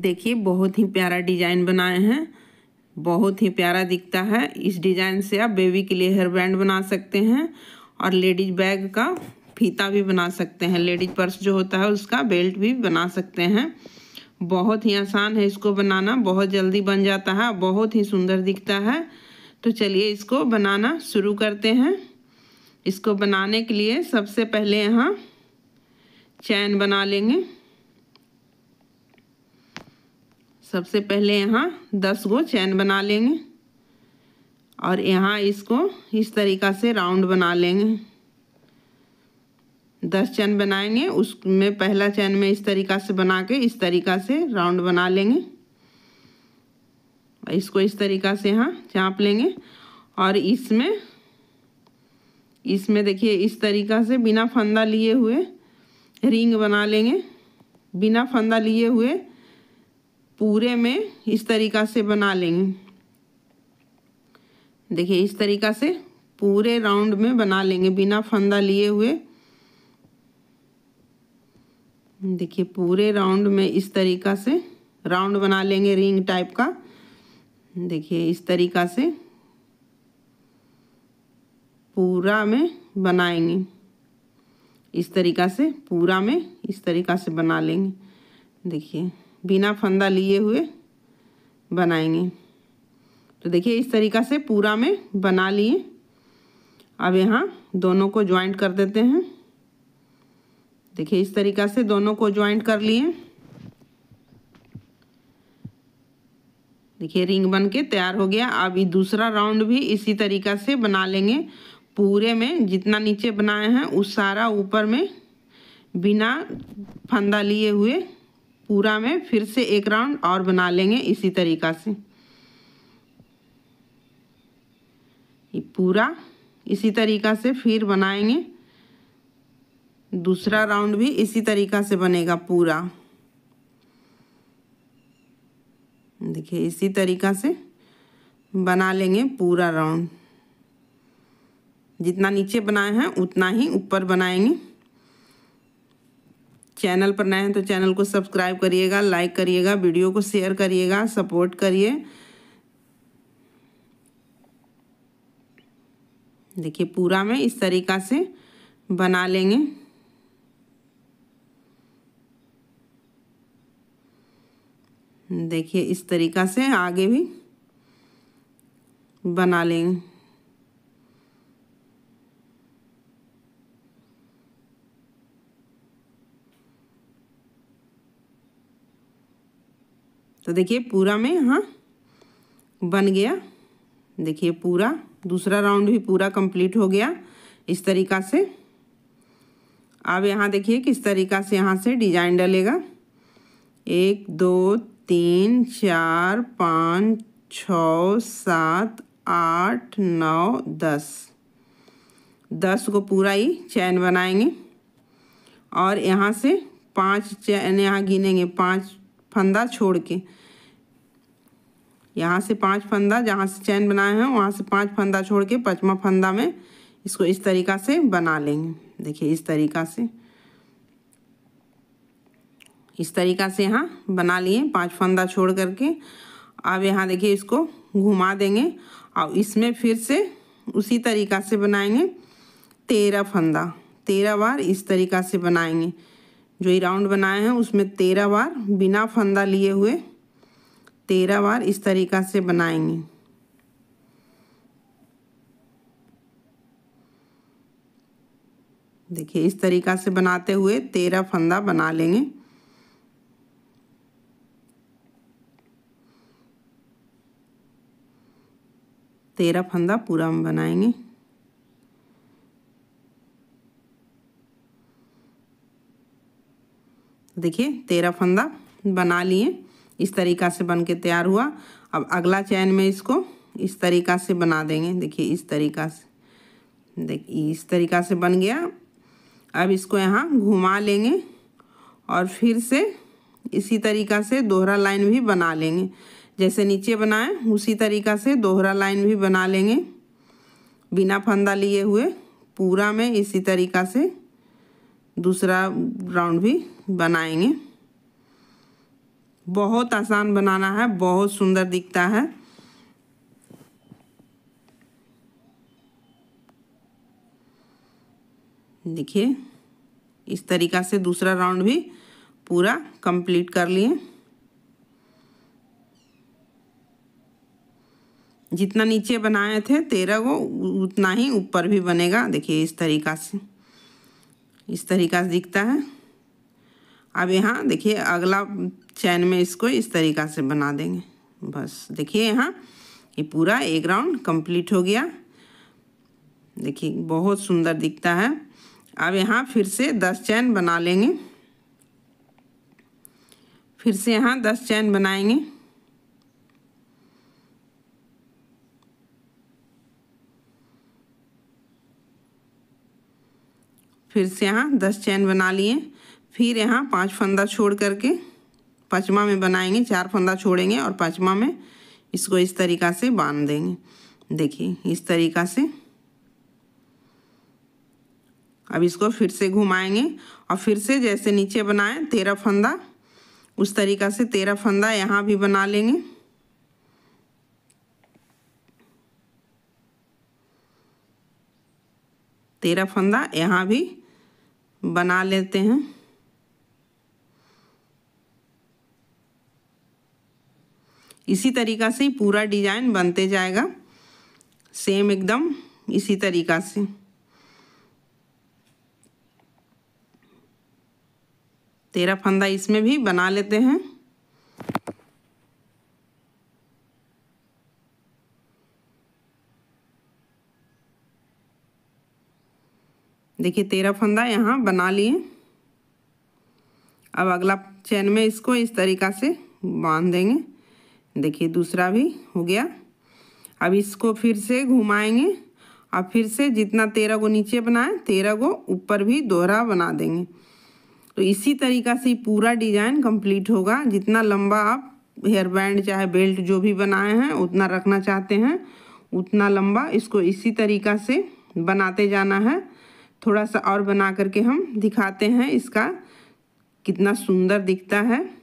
देखिए बहुत ही प्यारा डिजाइन बनाए हैं बहुत ही प्यारा दिखता है इस डिजाइन से आप बेबी के लिए हेयर बैंड बना सकते हैं और लेडीज बैग का फीता भी बना सकते हैं लेडीज पर्स जो होता है उसका बेल्ट भी बना सकते हैं बहुत ही आसान है इसको बनाना बहुत जल्दी बन जाता है बहुत ही सुंदर दिखता है तो चलिए इसको बनाना शुरू करते हैं इसको बनाने के लिए सबसे पहले यहाँ चैन बना लेंगे सबसे पहले यहाँ दस गो चैन बना लेंगे और यहाँ इसको इस तरीका से राउंड बना लेंगे दस चैन बनाएंगे उसमें पहला चैन में इस तरीका से बना के इस तरीका से राउंड बना लेंगे और इसको इस तरीका से यहाँ चाँप लेंगे और इसमें इसमें देखिए इस तरीका से बिना फंदा लिए हुए रिंग बना लेंगे बिना फंदा लिए हुए पूरे में इस तरीका से बना लेंगे देखिए इस तरीका से पूरे राउंड में बना लेंगे बिना फंदा लिए हुए देखिए पूरे राउंड में इस तरीका से राउंड बना लेंगे रिंग टाइप का देखिए इस तरीका से पूरा में बनाएंगे इस तरीका से पूरा में इस तरीका से बना लेंगे देखिए बिना फंदा लिए हुए बनाएंगे तो देखिए इस तरीक़ा से पूरा में बना लिए अब यहाँ दोनों को ज्वाइंट कर देते हैं देखिए इस तरीक़ा से दोनों को ज्वाइंट कर लिए देखिए रिंग बन के तैयार हो गया अब ये दूसरा राउंड भी इसी तरीक़ा से बना लेंगे पूरे में जितना नीचे बनाए हैं उस सारा ऊपर में बिना फंदा लिए हुए पूरा में फिर से एक राउंड और बना लेंगे इसी तरीका से ये पूरा इसी तरीका से फिर बनाएंगे दूसरा राउंड भी इसी तरीका से बनेगा पूरा देखिए इसी तरीका से बना लेंगे पूरा राउंड जितना नीचे बनाए हैं उतना ही ऊपर बनाएंगे चैनल पर नए हैं तो चैनल को सब्सक्राइब करिएगा लाइक करिएगा वीडियो को शेयर करिएगा सपोर्ट करिए देखिए पूरा में इस तरीका से बना लेंगे देखिए इस तरीका से आगे भी बना लेंगे तो देखिए पूरा में यहाँ बन गया देखिए पूरा दूसरा राउंड भी पूरा कंप्लीट हो गया इस तरीका से अब यहाँ देखिए किस तरीका से यहाँ से डिजाइन डलेगा एक दो तीन चार पाँच छ सात आठ नौ दस दस को पूरा ही चैन बनाएंगे और यहाँ से पांच चैन यहाँ गिनेंगे पांच फंदा छोड़ के यहाँ से पांच फंदा जहाँ से चैन बनाए हैं वहाँ से पांच फंदा छोड़ के पचमा फंदा में इसको इस तरीका से बना लेंगे देखिए इस तरीका से इस तरीका से यहाँ बना लिए पांच फंदा छोड़ करके अब यहाँ देखिए इसको घुमा देंगे और इसमें फिर से उसी तरीका से बनाएंगे तेरह फंदा तेरह बार इस तरीका से बनाएंगे जो ये राउंड बनाए हैं उसमें तेरह बार बिना फंदा लिए हुए तेरह बार इस तरीका से बनाएंगे देखिए इस तरीका से बनाते हुए तेरह फंदा बना लेंगे तेरह फंदा पूरा हम बनाएंगे देखिए तेरह फंदा बना लिए इस तरीका से बन के तैयार हुआ अब अगला चैन में इसको इस तरीका से बना देंगे देखिए इस तरीका से देखिए इस तरीका से बन गया अब इसको यहाँ घुमा लेंगे और फिर से इसी तरीका से दोहरा लाइन भी बना लेंगे जैसे नीचे बनाएं उसी तरीका से दोहरा लाइन भी बना लेंगे बिना फंदा लिए हुए पूरा में इसी तरीका से दूसरा राउंड भी बनाएंगे बहुत आसान बनाना है बहुत सुंदर दिखता है देखिए इस तरीका से दूसरा राउंड भी पूरा कंप्लीट कर लिए जितना नीचे बनाए थे तेरह को उतना ही ऊपर भी बनेगा देखिए इस तरीका से इस तरीका से दिखता है अब यहाँ देखिए अगला चैन में इसको इस तरीका से बना देंगे बस देखिए यहाँ ये पूरा एक राउंड कंप्लीट हो गया देखिए बहुत सुंदर दिखता है अब यहाँ फिर से दस चैन बना लेंगे फिर से यहाँ दस चैन बनाएंगे फिर से यहाँ दस चैन बना लिए फिर यहाँ पांच फंदा छोड़ करके पचमा में बनाएंगे चार फंदा छोड़ेंगे और पचमा में इसको इस तरीका से बांध देंगे देखिए इस तरीका से अब इसको फिर से घुमाएंगे और फिर से जैसे नीचे बनाए तेरह फंदा उस तरीका से तेरह फंदा यहाँ भी बना लेंगे तेरह फंदा यहाँ भी बना लेते हैं इसी तरीका से पूरा डिजाइन बनते जाएगा सेम एकदम इसी तरीका से तेरह फंदा इसमें भी बना लेते हैं देखिए तेरह फंदा यहाँ बना लिए अब अगला चैन में इसको इस तरीका से बांध देंगे देखिए दूसरा भी हो गया अब इसको फिर से घुमाएंगे और फिर से जितना तेरह को नीचे बनाए तेरह को ऊपर भी दोहरा बना देंगे तो इसी तरीका से पूरा डिजाइन कंप्लीट होगा जितना लंबा आप हेयर बैंड चाहे बेल्ट जो भी बनाए हैं उतना रखना चाहते हैं उतना लंबा इसको इसी तरीका से बनाते जाना है थोड़ा सा और बना करके हम दिखाते हैं इसका कितना सुंदर दिखता है